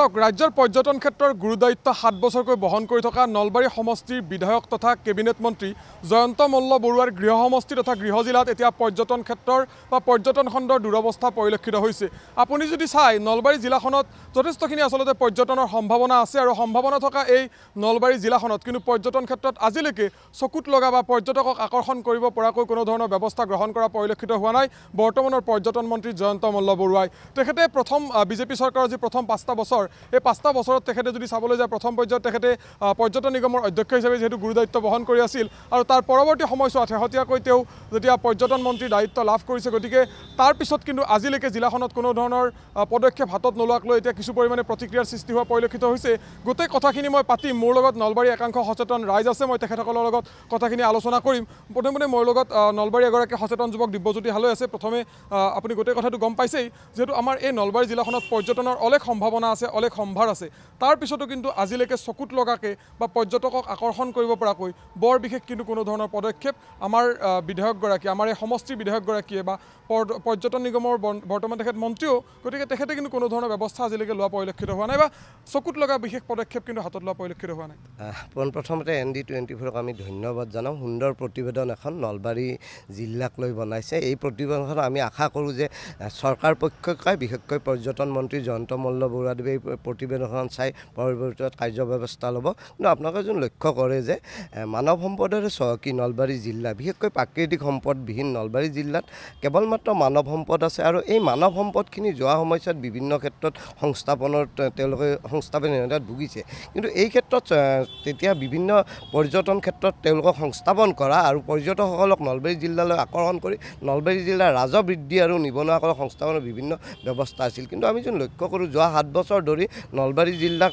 চাওক পৰ্যটন ক্ষেত্ৰৰ গুৰুদায়িত্ব গুৰুদায়িত্ব সাত বছৰক বহন কৰি থকা নলবাৰী সমষ্টিৰ বিধায়ক তথা কেবিনেট মন্ত্ৰী জয়ন্ত মল্ল বৰুৱাৰ গৃহ সমষ্টি তথা গৃহ জিলাত এতিয়া পৰ্যটন ক্ষেত্ৰৰ বা পৰ্যটন খণ্ডৰ দুৰৱস্থা পৰিলক্ষিত হৈছে আপুনি যদি চাই নলবাৰী জিলাখনত যথেষ্টখিনি আচলতে পৰ্যটনৰ সম্ভাৱনা আছে আৰু সম্ভাৱনা থকা এই নলবাৰী জিলাখনত কিন্তু পৰ্যটন ক্ষেত্ৰত আজিলেকে চকুত লগা বা পৰ্যটকক আকৰ্ষণ কৰিব কৰবৰাক কোনো ধৰণৰ ব্যৱস্থা গ্ৰহণ কৰা পৰিলক্ষিত হোৱা নাই বৰ্তমানৰ পৰ্যটন মন্ত্ৰী জয়ন্ত মল্ল বৰুৱাই তেখেতে প্ৰথম বিজেপি চৰকাৰৰ যে প্ৰথম পাঁচটা বছৰ এই পাঁচটা বছৰত তেখেতে যদি চাবলৈ যায় প্ৰথম পৰ্যায়ত তেখেতে পৰ্যটন নিগমৰ অধ্যক্ষ হিচাপে যিহেতু গুৰুদায়িত্ব বহন কৰি আছিল আৰু তাৰ পৰৱৰ্তী সময়ছোৱাত শেহতীয়াকৈ তেওঁ যেতিয়া পৰ্যটন মন্ত্ৰীৰ দায়িত্ব লাভ কৰিছে গতিকে তাৰপিছত কিন্তু আজিলৈকে জিলাখনত কোনো ধৰণৰ পদক্ষেপ হাতত নোলোৱাক লৈ এতিয়া কিছু পৰিমাণে প্ৰতিক্ৰিয়াৰ সৃষ্টি হোৱা পৰিলক্ষিত হৈছে গোটেই কথাখিনি মই পাতিম মোৰ লগত নলবাৰী একাংশ সচেতন ৰাইজ আছে মই তেখেতসকলৰ লগত কথাখিনি আলোচনা কৰিম প্ৰথম প্ৰথমে মোৰ লগত নলবাৰী এগৰাকী সচেতন যুৱক দিব্যজ্যোতি হালৈ আছে প্ৰথমে আপুনি গোটেই কথাটো গম পাইছেই যিহেতু আমাৰ এই নলবাৰী জিলাখনত পৰ্যটনৰ অলেখ সম্ভাৱনা আছে অলেক সম্ভাৰ আছে তাৰ পিছতো কিন্তু আজিলৈকে চকুত লগাকৈ বা পৰ্যটকক আকৰ্ষণ কৰিব পৰাকৈ বৰ বিশেষ কিন্তু কোনো ধৰণৰ পদক্ষেপ আমাৰ বিধায়কগৰাকীয়ে আমাৰ এই সমষ্টিৰ বিধায়কগৰাকীয়ে বা পৰ্যটন নিগমৰ বৰ্তমান তেখেত মন্ত্ৰীও গতিকে তেখেতে কিন্তু কোনো ধৰণৰ ব্যৱস্থা আজিলৈকে লোৱা পৰিলক্ষিত হোৱা নাই বা চকুত লগা বিশেষ পদক্ষেপ কিন্তু হাতত লোৱা পৰিলক্ষিত হোৱা নাই পোনপ্ৰথমতে এন ডি টুৱেণ্টি ফ'ৰক আমি ধন্যবাদ জনাওঁ সুন্দৰ প্ৰতিবেদন এখন নলবাৰী জিলাক লৈ বনাইছে এই প্ৰতিবেদনখন আমি আশা কৰোঁ যে চৰকাৰ পক্ষকে বিশেষকৈ পৰ্যটন মন্ত্ৰী জয়ন্ত মল্ল বৰুৱাদেৱে প্ৰতিবেদনখন চাই পৰিৱৰ্তিত কাৰ্য ব্যৱস্থা ল'ব কিন্তু আপোনালোকে যোন লক্ষ্য কৰে যে মানৱ সম্পদৰে চহকী নলবাৰী জিলা বিশেষকৈ প্ৰাকৃতিক সম্পদবিহীন নলবাৰী জিলাত কেৱল মাত্ৰ মানৱ সম্পদ আছে আৰু এই মানৱ সম্পদখিনি যোৱা সময়ছোৱাত বিভিন্ন ক্ষেত্ৰত সংস্থাপনৰ তেওঁলোকে সংস্থাপন ভুগিছে কিন্তু এই ক্ষেত্ৰত তেতিয়া বিভিন্ন পৰ্যটন ক্ষেত্ৰত তেওঁলোকক সংস্থাপন কৰা আৰু পৰ্যটকসকলক নলবাৰী জিলালৈ আকৰ্ষণ কৰি নলবাৰী জিলাৰ ৰাজবৃদ্ধি আৰু নিবনুৱাসকলক সংস্থাপনৰ বিভিন্ন ব্যৱস্থা আছিল কিন্তু আমি যোন লক্ষ্য কৰোঁ যোৱা সাত বছৰ ধৰি নলবাৰী জিলাক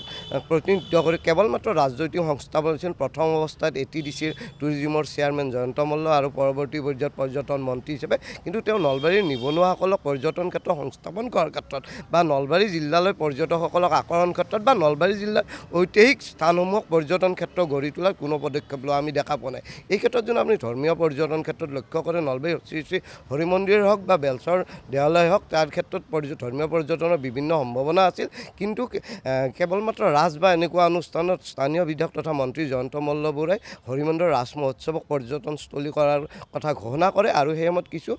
প্ৰতিনিধিত্ব কৰি কেৱল মাত্ৰ ৰাজনৈতিক সংস্থাপন হৈছিল প্ৰথম অৱস্থাত এ টি ডি চিৰ টুৰিজিমৰ চেয়াৰমেন জয়ন্ত মল্ল আৰু পৰৱৰ্তী পৰ্যায়ত পৰ্যটন মন্ত্ৰী হিচাপে কিন্তু তেওঁ নলবাৰীৰ নিবনুৱাসকলক পৰ্যটন ক্ষেত্ৰত সংস্থাপন কৰাৰ ক্ষেত্ৰত বা নলবাৰী জিলালৈ পৰ্যটকসকলক আকৰ্ষণ ক্ষেত্ৰত বা নলবাৰী জিলাৰ ঐতিহাসিক স্থানসমূহক পৰ্যটন ক্ষেত্ৰ গঢ়ি তোলাৰ কোনো পদক্ষেপ লোৱা আমি দেখা পোৱা নাই এই ক্ষেত্ৰত যোন আপুনি ধৰ্মীয় পৰ্যটন ক্ষেত্ৰত লক্ষ্য কৰে নলবাৰী শ্ৰী শ্ৰী হৰিমন্দিৰ হওক বা বেলচৰ দেৱালয় হওক তাৰ ক্ষেত্ৰত ধৰ্মীয় পৰ্যটনৰ বিভিন্ন সম্ভাৱনা আছিল কিন্তু কিন্তু কেৱল মাত্ৰ ৰাজ বা এনেকুৱা অনুষ্ঠানত স্থানীয় বিধায়ক তথা মন্ত্ৰী জয়ন্ত মল্লবোৰে হৰিমন্দৰ ৰাস মহোৎসৱক পৰ্যটনস্থলী কৰাৰ কথা ঘোষণা কৰে আৰু সেইসময়ত কিছু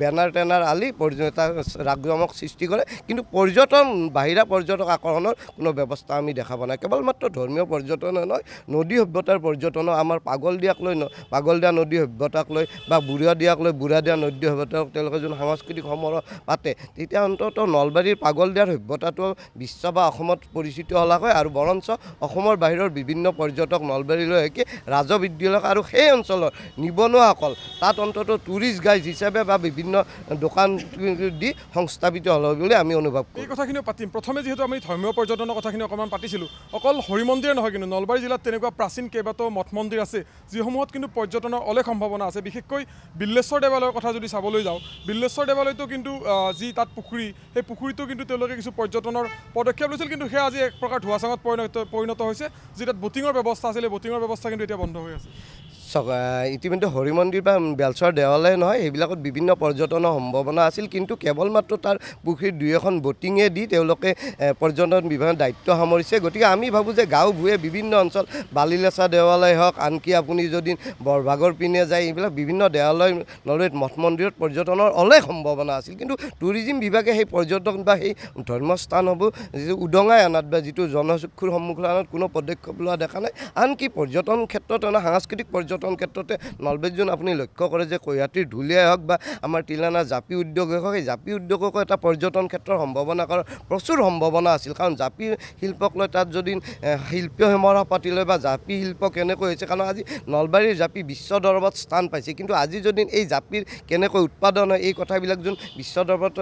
বেনাৰ টেনাৰ আলি পৰ্যটন ৰাগজমক সৃষ্টি কৰে কিন্তু পৰ্যটন বাহিৰা পৰ্যটক আকৰ্ষণৰ কোনো ব্যৱস্থা আমি দেখা পোৱা নাই কেৱল মাত্ৰ ধৰ্মীয় পৰ্যটনে নহয় নদী সভ্যতাৰ পৰ্যটনো আমাৰ পাগলদিয়াক লৈ ন পাগলদিয়া নদী সভ্যতাক লৈ বা বুঢ়া দিয়াক লৈ বুঢ়া দিয়া নদী সভ্যতাক তেওঁলোকে যোন সাংস্কৃতিক সমৰ পাতে তেতিয়া অন্ততঃ নলবাৰীৰ পাগল দিয়াৰ সভ্যতাটো বিশ্ব বিশ্ব বা অসমত পৰিচিত পৰিচিত আৰু বৰঞ্চ অসমৰ বাহিৰৰ বিভিন্ন পৰ্যটক নলবেৰীলে কি ৰাজবিদ্যালয় আৰু সেই অঞ্চলৰ নিবনুৱাসকল তাত অন্তত টুৰিষ্ট গাইড হিচাপে বা বিভিন্ন দোকান দি সংস্থাপিত হল বুলি আমি অনুভৱ কৰোঁ এই কথাখিনি পাতিম প্ৰথমে যিহেতু আমি ধৰ্মীয় পৰ্যটনৰ কথাখিনি অকণমান পাতিছিলোঁ অকল হৰি হৰিমন্দিৰে নহয় কিন্তু নলবাৰী জিলাত তেনেকুৱা প্ৰাচীন কেইবাটাও মঠ মন্দিৰ আছে যিসমূহত কিন্তু পৰ্যটনৰ অলেক সম্ভাৱনা আছে বিশেষকৈ বিল্লেশ্বৰ দেৱালয়ৰ কথা যদি চাবলৈ যাওঁ বিল্লেশ্বৰ দেবালয়তো কিন্তু যি তাত পুখুৰী সেই পুখুৰীতেও কিন্তু তেওঁলোকে কিছু পৰ্যটনৰ পদক্ষেপ লৈছিল কিন্তু সেয়া আজি এক প্ৰকাৰ ধোৱাচাঙত পৰিণত পৰিণত হৈছে যেতিয়া বুটিঙৰ ব্যৱস্থা আছিলে বুটিঙৰ ব্যৱস্থা কিন্তু এতিয়া বন্ধ হৈ আছে ইতিমধ্যে হৰি মন্দিৰ বা বেলচৰ দেৱালয় নহয় সেইবিলাকত বিভিন্ন পৰ্যটনৰ সম্ভাৱনা আছিল কিন্তু কেৱল মাত্ৰ তাৰ পুখুৰীত দুই এখন বটিঙে দি তেওঁলোকে পৰ্যটন বিভাগৰ দায়িত্ব সামৰিছে গতিকে আমি ভাবোঁ যে গাঁও ভূঁয়ে বিভিন্ন অঞ্চল বালিলেচা দেৱালয় হওক আনকি আপুনি যদি বৰভাগৰ পিনে যায় এইবিলাক বিভিন্ন দেৱালয় নলবাৰীত মঠ মন্দিৰত পৰ্যটনৰ অলে সম্ভাৱনা আছিল কিন্তু টুৰিজিম বিভাগে সেই পৰ্যটক বা সেই ধৰ্মস্থানসমূহ যিটো উদঙাই অনাত বা যিটো জনচক্ষুৰ সন্মুখীন অনাত কোনো পদক্ষেপ লোৱা দেখা নাই আনকি পৰ্যটন ক্ষেত্ৰত সাংস্কৃতিক পৰ্যটন পৰ্যটন ক্ষেত্ৰতে নলবেজন আপুনি লক্ষ্য কৰে যে কৈয়াত্ৰীৰ ঢুলীয়াই হওক বা আমাৰ তিলানা জাপি উদ্যোগেই হওক এই জাপি উদ্যোগকো এটা পৰ্যটন ক্ষেত্ৰৰ সম্ভাৱনা কৰাৰ প্ৰচুৰ সম্ভাৱনা আছিল কাৰণ জাপি শিল্পক লৈ তাত যদি শিল্পীয় সেমৰা পাতি লয় বা জাপি শিল্প কেনেকৈ হৈছে কাৰণ আজি নলবাৰীৰ জাপি বিশ্ব দৰবাৰত স্থান পাইছে কিন্তু আজি যদি এই জাপিৰ কেনেকৈ উৎপাদন হয় এই কথাবিলাক যোন বিশ্ব দৰবাৰত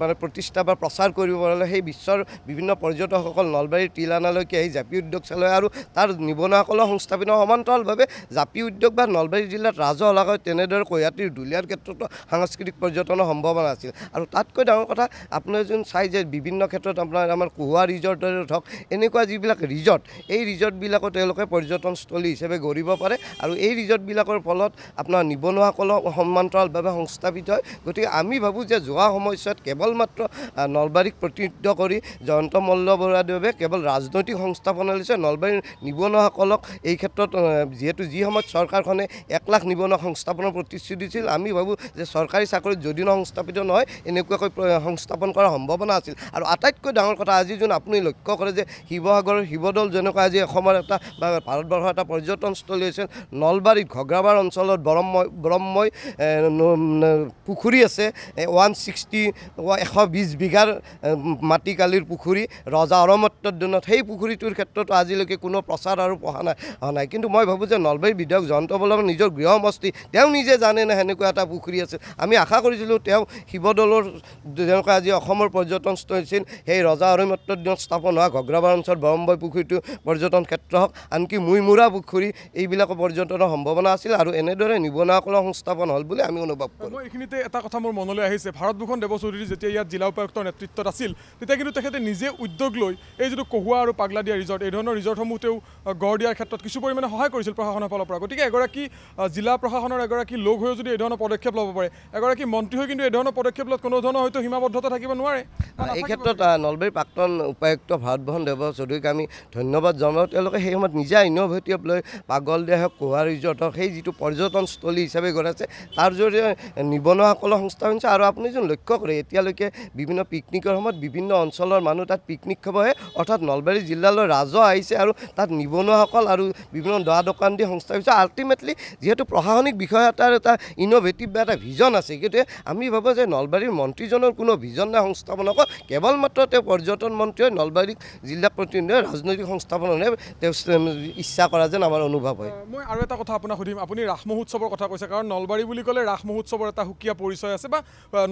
মানে প্ৰতিষ্ঠা বা প্ৰচাৰ কৰিব পাৰিলে সেই বিশ্বৰ বিভিন্ন পৰ্যটকসকল নলবাৰীৰ তিলানালৈকে আহি জাপি উদ্যোগ চালে আৰু তাৰ নিবনুৱাসকলৰ সংস্থাপিত সমান্তৰালভাৱে জাপি জাপি উদ্যোগ বা নলবাৰী জিলাত ৰাজহ হলাকৈ তেনেদৰে কৈয়াতীৰ ঢুলীয়াৰ ক্ষেত্ৰতো সাংস্কৃতিক পৰ্যটনৰ সম্ভাৱনা আছিল আৰু তাতকৈ ডাঙৰ কথা আপুনি যোন চাই যে বিভিন্ন ক্ষেত্ৰত আপোনাৰ আমাৰ কুহুৱা ৰিজৰ্টৰে হওক এনেকুৱা যিবিলাক ৰিজৰ্ট এই ৰিজৰ্টবিলাকো তেওঁলোকে পৰ্যটনস্থলী হিচাপে গঢ়িব পাৰে আৰু এই ৰিজৰ্টবিলাকৰ ফলত আপোনাৰ নিবনুৱাসকলক সমান্তৰালভাৱে সংস্থাপিত হয় গতিকে আমি ভাবোঁ যে যোৱা সময়ছোৱাত কেৱল মাত্ৰ নলবাৰীক প্ৰতিনিধিত্ব কৰি জয়ন্ত মল্ল বৰুৱাদেৱে কেৱল ৰাজনৈতিক সংস্থাপন আনিছে নলবাৰীৰ নিবনুৱাসকলক এই ক্ষেত্ৰত যিহেতু যি সময়ত সময়ত চৰকাৰখনে এক লাখ নিবনুৱা সংস্থাপনৰ প্ৰতিশ্ৰুতি দিছিল আমি ভাবোঁ যে চৰকাৰী চাকৰি ন সংস্থাপিত নহয় এনেকুৱাকৈ সংস্থাপন কৰাৰ সম্ভাৱনা আছিল আৰু আটাইতকৈ ডাঙৰ কথা আজি যোন আপুনি লক্ষ্য কৰে যে শিৱসাগৰৰ শিৱদৌল যেনেকুৱা আজি অসমৰ এটা বা ভাৰতবৰ্ষৰ এটা পৰ্যটনস্থলী হৈছিল নলবাৰীত ঘগ্ৰাবাৰ অঞ্চলত ব্ৰহ্ময় ব্ৰহ্ময় পুখুৰী আছে ওৱান ছিক্সটি এশ বিছ বিঘাৰ মাটিকালিৰ পুখুৰী ৰজা অৰমত্বৰ দিনত সেই পুখুৰীটোৰ ক্ষেত্ৰতো আজিলৈকে কোনো প্ৰচাৰ আৰু পঢ়া নাই অহা নাই কিন্তু মই ভাবোঁ যে নলবাৰী বিধায়ক জয়ন্ত বলক নিজৰ গৃহমস্তি তেওঁ নিজে জানে নে সেনেকুৱা এটা পুখুৰী আছিল আমি আশা কৰিছিলোঁ তেওঁ শিৱদৌলৰ যেনেকুৱা আজি অসমৰ পৰ্যটনস্থলী সেই ৰজা অৰিমত্ৰ দিনত স্থাপন হোৱা ঘগ্ৰাবাৰ অঞ্চল বৰম্বই পুখুৰীটো পৰ্যটন ক্ষেত্ৰ হওক আনকি মুইমুৰা পুখুৰী এইবিলাকৰ পৰ্যটনৰ সম্ভাৱনা আছিল আৰু এনেদৰে নিবনুৱাসকলৰ সংস্থাপন হ'ল বুলি আমি অনুভৱ কৰোঁ এইখিনিতে এটা কথা মোৰ মনলৈ আহিছে ভাৰতভূষণ দেৱ চৌধুৰী যেতিয়া ইয়াত জিলা উপায়ুক্তৰ নেতৃত্বত আছিল তেতিয়া কিন্তু তেখেতে নিজে উদ্যোগ লৈ এই যিটো কহুৱা আৰু পাগলা দিয়া ৰিজৰ্ট এই ধৰণৰ ৰিজৰ্টসমূহ তেওঁ গঢ় দিয়াৰ ক্ষেত্ৰত কিছু পৰিমাণে সহায় কৰিছিল প্ৰশাসনৰ ফালৰ পৰা গতিকে এগৰাকী জিলা প্ৰশাসনৰ এগৰাকী লগ হৈও যদি এইধৰণৰ পদক্ষেপ ল'ব পাৰে এগৰাকী মন্ত্ৰী হৈ কিন্তু এইধৰণৰ পদক্ষেপ লোৱাত কোনো ধৰণৰ হয়তো সীমাবদ্ধতা থাকিব নোৱাৰে এই ক্ষেত্ৰত নলবাৰীৰ প্ৰাক্তন উপায়ুক্ত ভাৰতবহন দেৱ চৌধুৰীক আমি ধন্যবাদ জনাওঁ তেওঁলোকে সেই সময়ত নিজা ইনভেটিভ লৈ পাগলদিয়া হওক কোৱা ৰিজৰ্ট হওক সেই যিটো পৰ্যটনস্থলী হিচাপে গঢ় আছে তাৰ জৰিয়তে নিবনুৱাসকলৰ সংস্থা হৈছে আৰু আপুনি যোন লক্ষ্য কৰে এতিয়ালৈকে বিভিন্ন পিকনিকৰ সময়ত বিভিন্ন অঞ্চলৰ মানুহ তাত পিকনিক খাবহে অৰ্থাৎ নলবাৰী জিলালৈ ৰাজহ আহিছে আৰু তাত নিবনুৱাসকল আৰু বিভিন্ন দৰা দোকান দি সংস্থা তাৰপিছত আল্টিমেটলি যিহেতু প্ৰশাসনিক বিষয় এটাৰ এটা ইন'ভেটিভ বা এটা ভিজন আছে গতিকে আমি ভাবোঁ যে নলবাৰীৰ মন্ত্ৰীজনৰ কোনো ভিজন নাই সংস্থাপনক কেৱল মাত্ৰ তেওঁ পৰ্যটন মন্ত্ৰীয়ে নলবাৰীক জিলা প্ৰতিনিধিয়ে ৰাজনৈতিক সংস্থাপনৰে তেওঁ ইচ্ছা কৰা যেন আমাৰ অনুভৱ হয় মই আৰু এটা কথা আপোনাক সুধিম আপুনি ৰাস মহোৎসৱৰ কথা কৈছে কাৰণ নলবাৰী বুলি ক'লে ৰাস মহোৎসৱৰ এটা সুকীয়া পৰিচয় আছে বা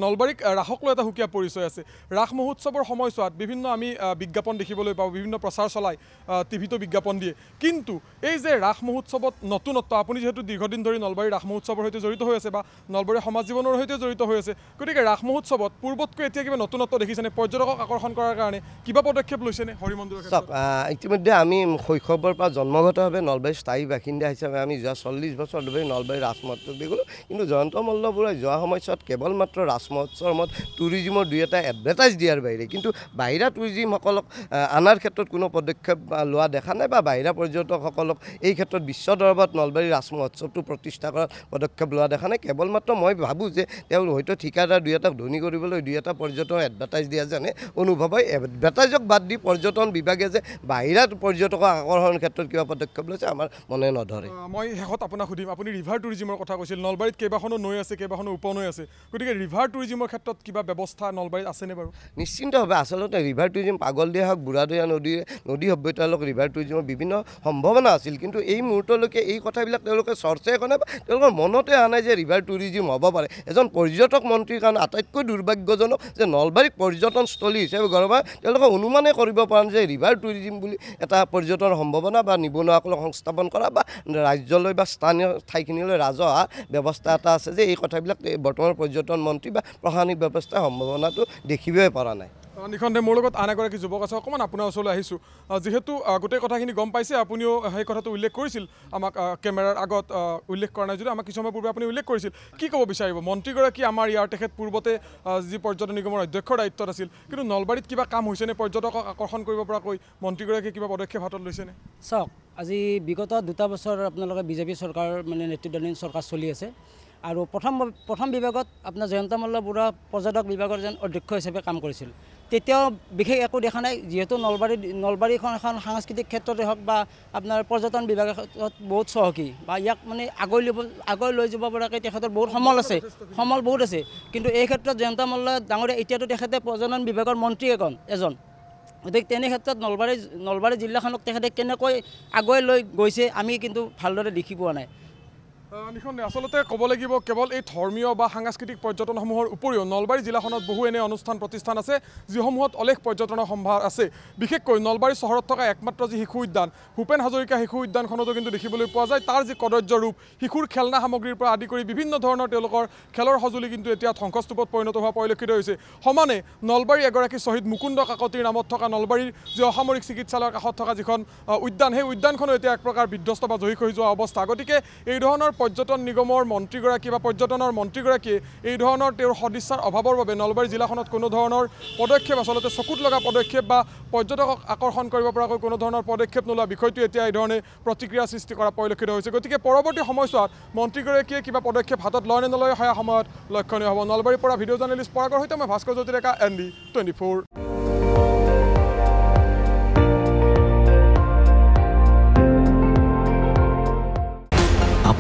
নলবাৰীক ৰাসক লৈ এটা সুকীয়া পৰিচয় আছে ৰাস মহোৎসৱৰ সময়ছোৱাত বিভিন্ন আমি বিজ্ঞাপন দেখিবলৈ পাওঁ বিভিন্ন প্ৰচাৰ চলায় টিভিটো বিজ্ঞাপন দিয়ে কিন্তু এই যে ৰাস মহোৎসৱত নতুনত্ব আপুনি যিহেতু দীৰ্ঘদিন ধৰি নলবাৰীৰ ৰাস মহোৎসৱৰ সৈতে জড়িত হৈ আছে বা নলবাৰীৰ সমাজ জীৱনৰ সৈতে জড়িত হৈ আছে গতিকে ৰাস মহোৎসৱত পূৰ্বতকৈ এতিয়া কিবা নতুনত্ব দেখিছেনে পৰ্যটকক আকৰ্ষণ কৰাৰ কাৰণে কিবা পদক্ষেপ লৈছেনে হৰিমন্দিৰ চাওক ইতিমধ্যে আমি শৈশৱৰ পৰা জন্মগতভাৱে নলবাৰীৰ স্থায়ী বাসিন্দা হিচাপে আমি যোৱা চল্লিছ বছৰ ধৰি নলবাৰীৰ ৰাস মহোৎসৱ দেখিলোঁ কিন্তু জয়ন্ত মল্লবোৰে যোৱা সময়ছোৱাত কেৱল মাত্ৰ ৰাস মহোৎসৱৰ মত টুৰিজিমৰ দুই এটা এডভাৰটাইজ দিয়াৰ বাহিৰে কিন্তু বাহিৰা টুৰিজিমসকলক আনাৰ ক্ষেত্ৰত কোনো পদক্ষেপ লোৱা দেখা নাই বা বাহিৰা পৰ্যটকসকলক এই ক্ষেত্ৰত বিশ্ব দৰবাৰ হিচাপত নলবাৰী ৰাস মহোৎসৱটো প্ৰতিষ্ঠা কৰাত পদক্ষেপ লোৱা দেখা নাই কেৱল মাত্ৰ মই ভাবোঁ যে তেওঁ হয়তো ঠিকাদাৰ দুই এটা ধনী কৰিবলৈ দুই এটা পৰ্যটন এডভাৰটাইজ দিয়া যেনে অনুভৱ হয় এডভাৰটাইজক বাদ দি পৰ্যটন বিভাগে যে বাহিৰা পৰ্যটকৰ আকৰ্ষণৰ ক্ষেত্ৰত কিবা পদক্ষেপ লৈছে আমাৰ মনে নধৰে মই শেষত আপোনাক সুধিম আপুনি ৰিভাৰ টুৰিজিমৰ কথা কৈছিল নলবাৰীত কেইবাখনো নৈ আছে কেইবাখনো উপনৈ আছে গতিকে ৰিভাৰ টুৰিজিমৰ ক্ষেত্ৰত কিবা ব্যৱস্থা নলবাৰীত আছেনে বাৰু নিশ্চিন্তভাৱে আচলতে ৰিভাৰ টুৰিজিম পাগল দিয়া হওক বুঢ়াদৈয়া নদীৰে নদী সভ্যতালৈ ৰিভাৰ টুৰিজিমৰ বিভিন্ন সম্ভাৱনা আছিল কিন্তু এই মুহূৰ্তলৈকে এই কথাবিলাক তেওঁলোকে চৰ্চাই কৰা নাই তেওঁলোকৰ মনতে অহা নাই যে ৰিভাৰ টুৰিজিম হ'ব পাৰে এজন পৰ্যটক মন্ত্ৰীৰ কাৰণে আটাইতকৈ দুৰ্ভাগ্যজনক যে নলবাৰীক পৰ্যটনস্থলী হিচাপে গঢ়ব তেওঁলোকে অনুমানেই কৰিব পৰা যে ৰিভাৰ টুৰিজিম বুলি এটা পৰ্যটনৰ সম্ভাৱনা বা নিবনুৱাসকলক সংস্থাপন কৰা বা ৰাজ্যলৈ বা স্থানীয় ঠাইখিনিলৈ ৰাজহোৱা ব্যৱস্থা এটা আছে যে এই কথাবিলাক বৰ্তমান পৰ্যটন মন্ত্ৰী বা প্ৰশাসনিক ব্যৱস্থাৰ সম্ভাৱনাটো দেখিবই পৰা নাই নিঃসন্দেহে মোৰ লগত আন এগৰাকী যুৱক আছে অকণমান আপোনাৰ ওচৰলৈ আহিছোঁ যিহেতু গোটেই কথাখিনি গম পাইছে আপুনিও সেই কথাটো উল্লেখ কৰিছিল আমাক কেমেৰাৰ আগত উল্লেখ কৰা নাই যদিও আমাক কিছুসময় পূৰ্বে আপুনি উল্লেখ কৰিছিল কি ক'ব বিচাৰিব মন্ত্ৰীগৰাকী আমাৰ ইয়াৰ তেখেত পূৰ্বতে যি পৰ্যটন নিগমৰ অধ্যক্ষৰ দায়িত্বত আছিল কিন্তু নলবাৰীত কিবা কাম হৈছেনে পৰ্যটকক আকৰ্ষণ কৰিব পৰাকৈ মন্ত্ৰীগৰাকীয়ে কিবা পদক্ষেপ হাতত লৈছেনে চাওক আজি বিগত দুটা বছৰ আপোনালোকে বিজেপি চৰকাৰ মানে নেতৃত্বাধীন চৰকাৰ চলি আছে আৰু প্ৰথম প্ৰথম বিভাগত আপোনাৰ জয়ন্ত মল্ল বৰুৱা পৰ্যটক বিভাগৰ যেন অধ্যক্ষ হিচাপে কাম কৰিছিল তেতিয়াও বিশেষ একো দেখা নাই যিহেতু নলবাৰী নলবাৰীখন এখন সাংস্কৃতিক ক্ষেত্ৰতে হওক বা আপোনাৰ পৰ্যটন বিভাগৰ ক্ষেত্ৰত বহুত চহকী বা ইয়াক মানে আগুৱাই ল'ব আগুৱাই লৈ যাব পৰাকৈ তেখেতৰ বহুত সমল আছে সমল বহুত আছে কিন্তু এই ক্ষেত্ৰত জয়ন্ত মল্ল ডাঙৰীয়া এতিয়াতো তেখেতে পৰ্যটন বিভাগৰ মন্ত্ৰী এজন এজন গতিকে তেনে ক্ষেত্ৰত নলবাৰী নলবাৰী জিলাখনক তেখেতে কেনেকৈ আগুৱাই লৈ গৈছে আমি কিন্তু ভালদৰে দেখি পোৱা নাই নিসন্দেহ আচলতে ক'ব লাগিব কেৱল এই ধৰ্মীয় বা সাংস্কৃতিক পৰ্যটনসমূহৰ উপৰিও নলবাৰী জিলাখনত বহু এনে অনুষ্ঠান প্ৰতিষ্ঠান আছে যিসমূহত অলেখ পৰ্যটনৰ সম্ভাৰ আছে বিশেষকৈ নলবাৰী চহৰত থকা একমাত্ৰ যি শিশু উদ্যান ভূপেন হাজৰিকা শিশু উদ্যানখনতো কিন্তু দেখিবলৈ পোৱা যায় তাৰ যি কদৰ্য ৰূপ শিশুৰ খেলনা সামগ্ৰীৰ পৰা আদি কৰি বিভিন্ন ধৰণৰ তেওঁলোকৰ খেলৰ সঁজুলি কিন্তু এতিয়া ধ্বংসস্তূপত পৰিণত হোৱা পৰিলক্ষিত হৈছে সমানে নলবাৰী এগৰাকী শ্বহীদ মুকুন্দ কাকতিৰ নামত থকা নলবাৰীৰ যি অসামৰিক চিকিৎসালয়ৰ কাষত থকা যিখন উদ্যান সেই উদ্যানখনো এতিয়া এক প্ৰকাৰ বিধ্বস্ত বা জহী খহি যোৱা অৱস্থা গতিকে এই ধৰণৰ পৰ্যটন নিগমৰ মন্ত্ৰীগৰাকী বা পৰ্যটনৰ মন্ত্ৰীগৰাকী এই ধৰণৰ তেওঁৰ সদিচ্ছাৰ অভাৱৰ বাবে নলবাৰী জিলাখনত কোনো ধৰণৰ পদক্ষেপ আচলতে চকুত লগা পদক্ষেপ বা পৰ্যটকক আকৰ্ষণ কৰিব পৰাকৈ কোনো ধৰণৰ পদক্ষেপ নোলোৱা বিষয়টো এতিয়া এই ধৰণে প্ৰতিক্ৰিয়া সৃষ্টি কৰা পৰিলক্ষিত হৈছে গতিকে পৰৱৰ্তী সময়ছোৱাত মন্ত্ৰীগৰাকীয়ে কিবা পদক্ষেপ হাতত লয় নে নলয় সেয়া সময়ত লক্ষণীয় হ'ব নলবাৰীৰ পৰা ভিডিঅ' জাৰ্নেলিষ্ট পৰাগৰ সৈতে মই Bhaskar Jyoti N D twenty four